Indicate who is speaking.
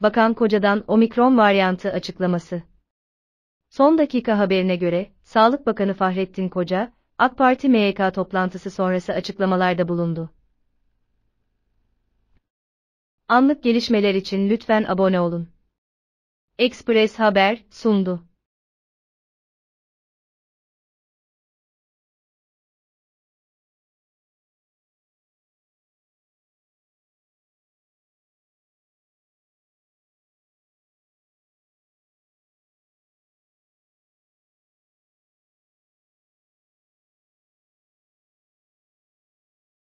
Speaker 1: Bakan Koca'dan omikron varyantı açıklaması. Son dakika haberine göre, Sağlık Bakanı Fahrettin Koca, AK Parti MYK toplantısı sonrası açıklamalarda bulundu. Anlık gelişmeler için lütfen
Speaker 2: abone olun. Express Haber sundu.